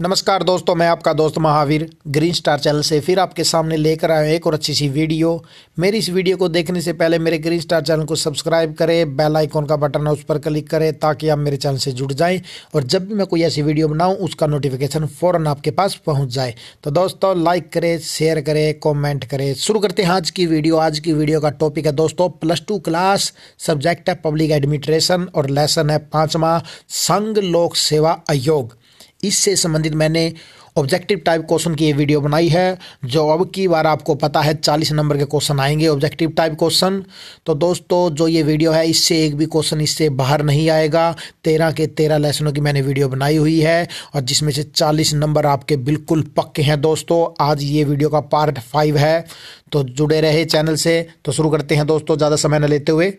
नमस्कार दोस्तों मैं आपका दोस्त महावीर ग्रीन स्टार चैनल से फिर आपके सामने लेकर आया एक और अच्छी सी वीडियो मेरी इस वीडियो को देखने से पहले मेरे ग्रीन स्टार चैनल को सब्सक्राइब करें बेल आइकॉन का बटन है उस पर क्लिक करें ताकि आप मेरे चैनल से जुड़ जाएं और जब भी मैं कोई ऐसी वीडियो बनाऊँ उसका नोटिफिकेशन फ़ौरन आपके पास पहुँच जाए तो दोस्तों लाइक करें शेयर करें कॉमेंट करें शुरू करते हैं आज की वीडियो आज की वीडियो का टॉपिक है दोस्तों प्लस टू क्लास सब्जेक्ट है पब्लिक एडमिनिस्ट्रेशन और लेसन है पाँचवा संघ लोक सेवा आयोग इससे संबंधित मैंने ऑब्जेक्टिव टाइप क्वेश्चन की ये वीडियो बनाई है जो अब की बार आपको पता है चालीस नंबर के क्वेश्चन आएंगे ऑब्जेक्टिव टाइप क्वेश्चन तो दोस्तों जो ये वीडियो है इससे एक भी क्वेश्चन इससे बाहर नहीं आएगा तेरह के तेरह लेसनों की मैंने वीडियो बनाई हुई है और जिसमें से चालीस नंबर आपके बिल्कुल पक्के हैं दोस्तों आज ये वीडियो का पार्ट फाइव है तो जुड़े रहे चैनल से तो शुरू करते हैं दोस्तों ज़्यादा समय न लेते हुए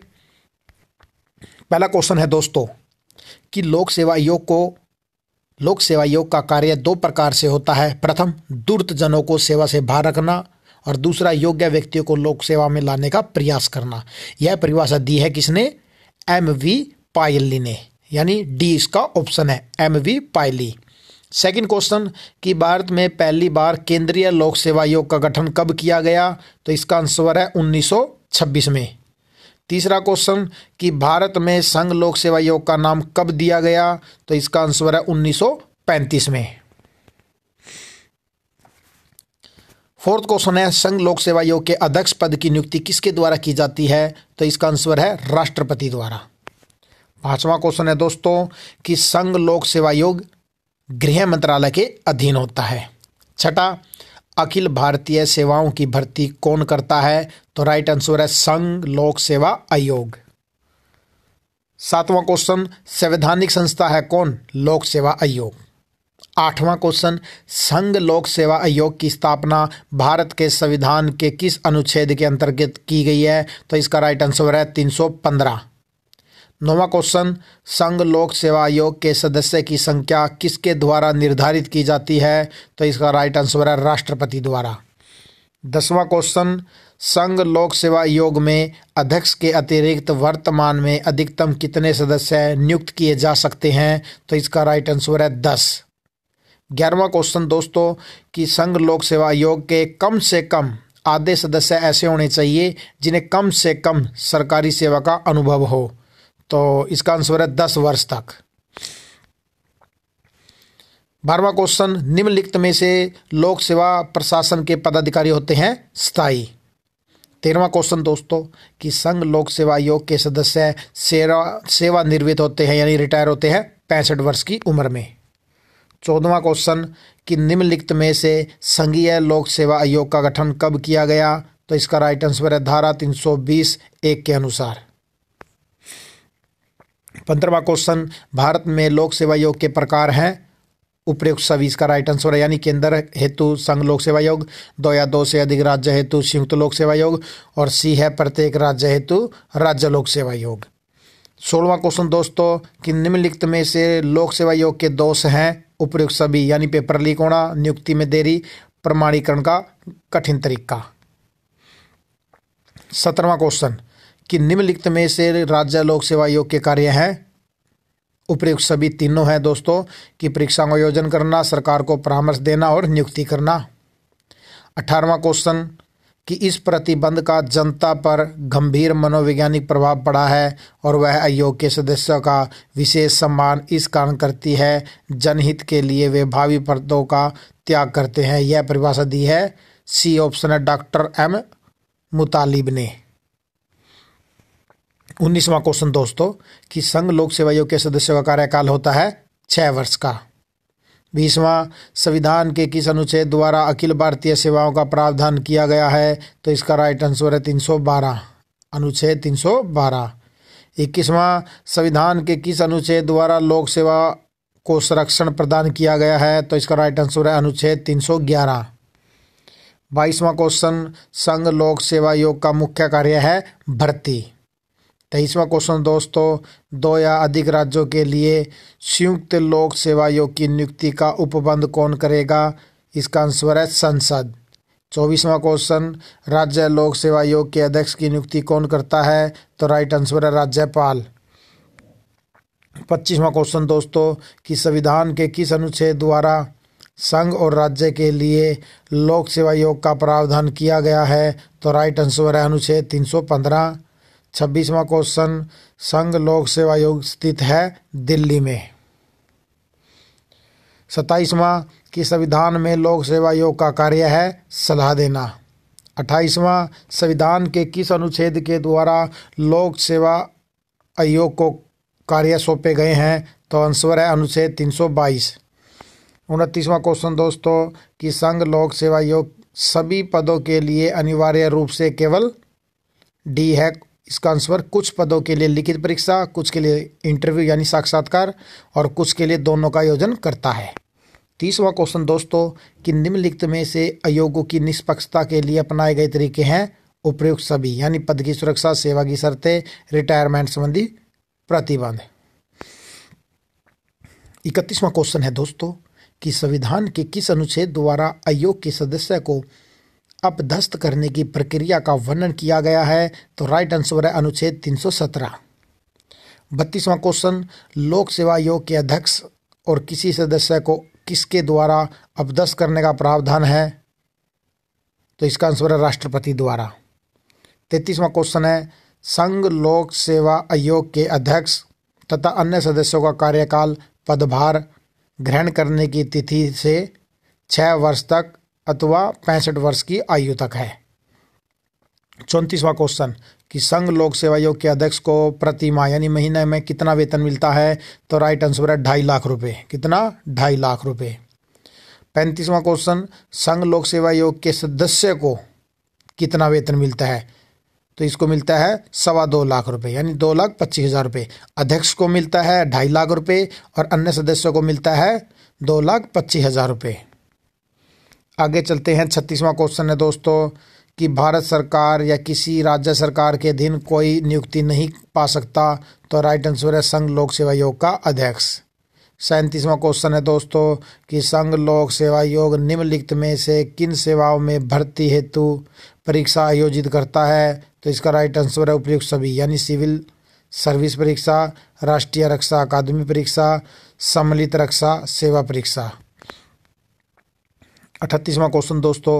पहला क्वेश्चन है दोस्तों कि लोक सेवा आयोग को लोक सेवा योग का कार्य दो प्रकार से होता है प्रथम दूरत जनों को सेवा से बाहर रखना और दूसरा योग्य व्यक्तियों को लोक सेवा में लाने का प्रयास करना यह परिभाषा दी है किसने एम वी पायली ने यानी डी इसका ऑप्शन है M V Pylee second question कि भारत में पहली बार केंद्रीय लोक सेवा आयोग का गठन कब किया गया तो इसका आंसर है 1926 में तीसरा क्वेश्चन कि भारत में संघ लोक सेवा आयोग का नाम कब दिया गया तो इसका आंसर है 1935 में फोर्थ क्वेश्चन है संघ लोक सेवा आयोग के अध्यक्ष पद की नियुक्ति किसके द्वारा की जाती है तो इसका आंसर है राष्ट्रपति द्वारा पांचवा क्वेश्चन है दोस्तों कि संघ लोक सेवा आयोग गृह मंत्रालय के अधीन होता है छठा अखिल भारतीय सेवाओं की भर्ती कौन करता है तो राइट आंसर है संघ लोक सेवा आयोग सातवां क्वेश्चन संवैधानिक संस्था है कौन लोक सेवा आयोग आठवां क्वेश्चन संघ लोक सेवा आयोग की स्थापना भारत के संविधान के किस अनुच्छेद के अंतर्गत की गई है तो इसका राइट आंसर है तीन सौ पंद्रह नौवा क्वेश्चन संघ लोक सेवा आयोग के सदस्य की संख्या किसके द्वारा निर्धारित की जाती है तो इसका राइट आंसर है राष्ट्रपति द्वारा दसवां क्वेश्चन संघ लोक सेवा आयोग में अध्यक्ष के अतिरिक्त वर्तमान में अधिकतम कितने सदस्य नियुक्त किए जा सकते हैं तो इसका राइट आंसर है दस ग्यारहवा क्वेश्चन दोस्तों कि संघ लोक सेवा आयोग के कम से कम आधे सदस्य ऐसे होने चाहिए जिन्हें कम से कम सरकारी सेवा का अनुभव हो तो इसका आंसर है दस वर्ष तक बारवा क्वेश्चन निम्नलिखित में से लोक सेवा प्रशासन के पदाधिकारी होते हैं स्थाई तेरहवा क्वेश्चन दोस्तों कि संघ लोक सेवा आयोग के सदस्य सेवा सेवानिवृत्त होते हैं यानी रिटायर होते हैं पैंसठ वर्ष की उम्र में चौदवा क्वेश्चन कि निम्नलिखित में से संघीय लोक सेवा आयोग का गठन कब किया गया तो इसका राइट आंसर है धारा 320 एक के अनुसार पंद्रहवा क्वेश्चन भारत में लोक सेवा आयोग के प्रकार हैं उपयुक्त सभी इसका राइट आंसर है यानी केंद्र हेतु संघ लोक सेवा आयोग दो या दो से अधिक राज्य हेतु संयुक्त लोक सेवा आयोग और सी है प्रत्येक राज्य हेतु राज्य लोक सेवा आयोग सोलवा क्वेश्चन दोस्तों कि निम्नलिखित में से लोक सेवा आयोग के दोष हैं उपयुक्त सभी यानी पेपर लीक होना नियुक्ति में देरी प्रमाणीकरण का कठिन तरीका सत्रहवा क्वेश्चन कि निम्नलिखित में से राज्य लोक सेवा आयोग के कार्य हैं उपयुक्त सभी तीनों हैं दोस्तों कि परीक्षा का आयोजन करना सरकार को परामर्श देना और नियुक्ति करना अठारवा क्वेश्चन कि इस प्रतिबंध का जनता पर गंभीर मनोवैज्ञानिक प्रभाव पड़ा है और वह आयोग के सदस्यों का विशेष सम्मान इस कारण करती है जनहित के लिए वे भावी पदों का त्याग करते हैं यह परिभाषा दी है सी ऑप्शन है डॉक्टर एम मुतालिब ने उन्नीसवां क्वेश्चन दोस्तों कि संघ लोक सेवा आयोग के सदस्यों का कार्यकाल होता है छः वर्ष का बीसवा संविधान के किस अनुच्छेद द्वारा अखिल भारतीय सेवाओं का प्रावधान किया गया है तो इसका राइट आंसर है तीन सौ बारह अनुच्छेद तीन सौ बारह इक्कीसवां संविधान के किस अनुच्छेद द्वारा लोक सेवा को संरक्षण प्रदान किया गया है तो इसका राइट आंसर है अनुच्छेद तीन सौ ग्यारह बाईसवां क्वेश्चन संघ लोक सेवा आयोग का मुख्य कार्य है भर्ती तेईसवा क्वेश्चन दोस्तों दो या अधिक राज्यों के लिए संयुक्त लोक सेवा आयोग की नियुक्ति का उपबंध कौन करेगा इसका आंसर है संसद चौबीसवा क्वेश्चन राज्य लोक सेवा आयोग के अध्यक्ष की नियुक्ति कौन करता है तो राइट आंसर है राज्यपाल पच्चीसवा क्वेश्चन दोस्तों कि संविधान के किस अनुच्छेद द्वारा संघ और राज्य के लिए लोक सेवा आयोग का प्रावधान किया गया है तो राइट आंसर है अनुच्छेद तीन सौ पंद्रह छब्बीसवा क्वेश्चन संघ लोक सेवा आयोग स्थित है दिल्ली में सत्ताईसवा कि संविधान में लोक सेवा आयोग का कार्य है सलाह देना अट्ठाईसवा संविधान के किस अनुच्छेद के द्वारा लोक सेवा आयोग को कार्य सौंपे गए हैं तो आंसर है अनुच्छेद 322 उनतीसवां क्वेश्चन दोस्तों कि संघ लोक सेवा आयोग सभी पदों के लिए अनिवार्य रूप से केवल डी है इसका आंसर कुछ पदों के लिए लिखित परीक्षा कुछ के लिए इंटरव्यू यानी साक्षात्कार और कुछ के लिए दोनों का आयोजन करता है तीसवा क्वेश्चन दोस्तों कि निम्नलिखित में से अयोगों की निष्पक्षता के लिए अपनाए गए तरीके हैं उपयुक्त सभी यानी पद की सुरक्षा सेवा की शर्तें रिटायरमेंट संबंधी प्रतिबंध इकतीसवां क्वेश्चन है दोस्तों कि संविधान के किस अनुच्छेद द्वारा आयोग के सदस्य को अपधस्त करने की प्रक्रिया का वर्णन किया गया है तो राइट आंसर है अनुच्छेद 317 बत्तीसवां क्वेश्चन लोक सेवा आयोग के अध्यक्ष और किसी सदस्य को किसके द्वारा अपधस्त करने का प्रावधान है तो इसका आंसर है राष्ट्रपति द्वारा तैतीसवां क्वेश्चन है संघ लोक सेवा आयोग के अध्यक्ष तथा अन्य सदस्यों का कार्यकाल पदभार ग्रहण करने की तिथि से छः वर्ष तक अथवा पैंसठ वर्ष की आयु तक है चौंतीसवां क्वेश्चन कि संघ लोक सेवा योग के अध्यक्ष को प्रति माह यानी महीने में कितना वेतन मिलता है तो राइट आंसर है ढाई लाख रुपए कितना ढाई लाख रुपए पैंतीसवां क्वेश्चन संघ लोक सेवा योग के सदस्य को कितना वेतन मिलता है तो इसको मिलता है सवा दो लाख रुपए यानी दो लाख पच्चीस हजार रुपये अध्यक्ष को मिलता है ढाई लाख रुपए और अन्य सदस्यों को मिलता है दो लाख पच्चीस हजार रुपये आगे चलते हैं छत्तीसवां क्वेश्चन है दोस्तों कि भारत सरकार या किसी राज्य सरकार के अधीन कोई नियुक्ति नहीं पा सकता तो राइट आंसर है संघ लोक सेवा आयोग का अध्यक्ष सैंतीसवां क्वेश्चन है दोस्तों कि संघ लोक सेवा आयोग निम्नलिखित में से किन सेवाओं में भर्ती हेतु परीक्षा आयोजित करता है तो इसका राइट आंसर है उपयुक्त सभी यानी सिविल सर्विस परीक्षा राष्ट्रीय रक्षा अकादमी परीक्षा सम्मिलित रक्षा सेवा परीक्षा अठतीसवां क्वेश्चन दोस्तों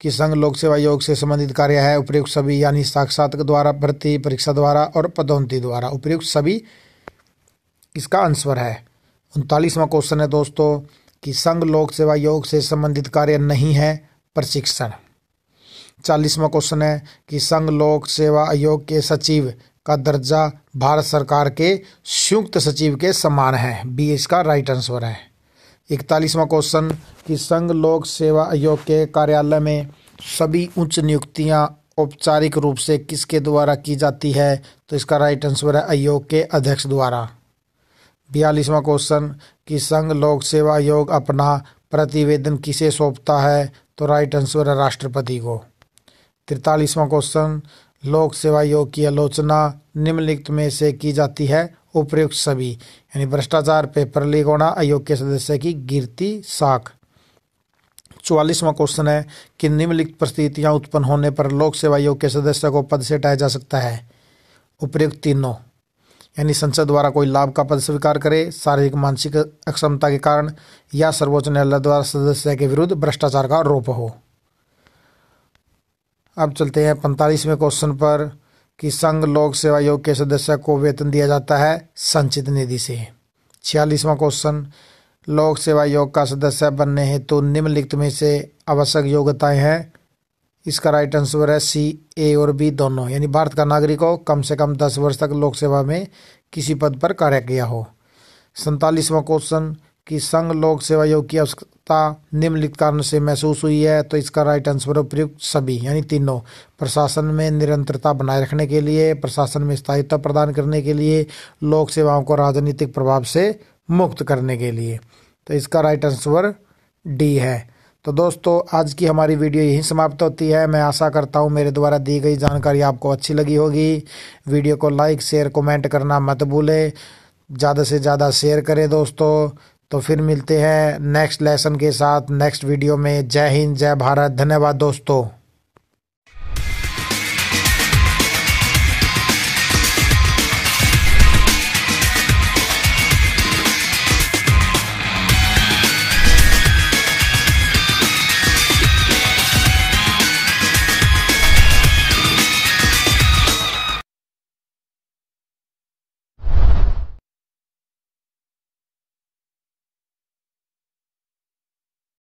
कि संघ लोक सेवा योग से संबंधित कार्य है उपयुक्त सभी यानी साक्षात द्वारा भर्ती परीक्षा द्वारा और पदोन्नति द्वारा उपयुक्त सभी इसका आंसर है उनतालीसवां क्वेश्चन है दोस्तों कि संघ लोक सेवा योग से संबंधित कार्य नहीं है प्रशिक्षण चालीसवां क्वेश्चन है कि संघ लोक सेवा आयोग के सचिव का दर्जा भारत सरकार के संयुक्त सचिव के समान है बी इसका राइट आंसर है इकतालीसवां क्वेश्चन कि संघ लोक सेवा आयोग के कार्यालय में सभी उच्च नियुक्तियां औपचारिक रूप से किसके द्वारा की जाती है तो इसका राइट आंसर है आयोग के अध्यक्ष द्वारा बयालीसवां क्वेश्चन कि संघ लोक सेवा आयोग अपना प्रतिवेदन किसे सौंपता है तो राइट आंसर है राष्ट्रपति को तिरतालीसवां क्वेश्चन लोक सेवा योग की आलोचना निम्नलिखित में से की जाती है उपयुक्त सभी यानी भ्रष्टाचार पेपर लीक होना आयोग के सदस्य की गिरती साख चौवालीसवा क्वेश्चन है कि निम्नलिखित परिस्थितियां उत्पन्न होने पर लोक सेवा आयोग के सदस्य को पद से हटाया जा सकता है उपयुक्त तीनों यानी संसद द्वारा कोई लाभ का पद स्वीकार करे शारीरिक मानसिक अक्षमता के कारण या सर्वोच्च न्यायालय द्वारा सदस्य के विरुद्ध भ्रष्टाचार का आरोप हो अब चलते हैं पैंतालीसवें क्वेश्चन पर कि संघ लोक सेवा योग के सदस्य को वेतन दिया जाता है संचित निधि से छियालीसवां क्वेश्चन लोक सेवा योग का सदस्य बनने हेतु तो निम्नलिखित में से आवश्यक योग्यताएं हैं इसका राइट आंसर है सी ए और बी दोनों यानी भारत का नागरिक हो कम से कम दस वर्ष तक लोक सेवा में किसी पद पर कार्य किया हो सैतालीसवां क्वेश्चन कि संघ लोक सेवा योग की आवश्यकता निम्नलिखित कारण से महसूस हुई है तो इसका राइट आंसर उपयुक्त सभी यानी तीनों प्रशासन में निरंतरता बनाए रखने के लिए प्रशासन में स्थायित्व प्रदान करने के लिए लोक सेवाओं को राजनीतिक प्रभाव से मुक्त करने के लिए तो इसका राइट आंसर डी है तो दोस्तों आज की हमारी वीडियो यहीं समाप्त होती है मैं आशा करता हूँ मेरे द्वारा दी गई जानकारी आपको अच्छी लगी होगी वीडियो को लाइक शेयर कमेंट करना मत भूलें ज़्यादा से ज़्यादा शेयर करें दोस्तों तो फिर मिलते हैं नेक्स्ट लेसन के साथ नेक्स्ट वीडियो में जय हिंद जय भारत धन्यवाद दोस्तों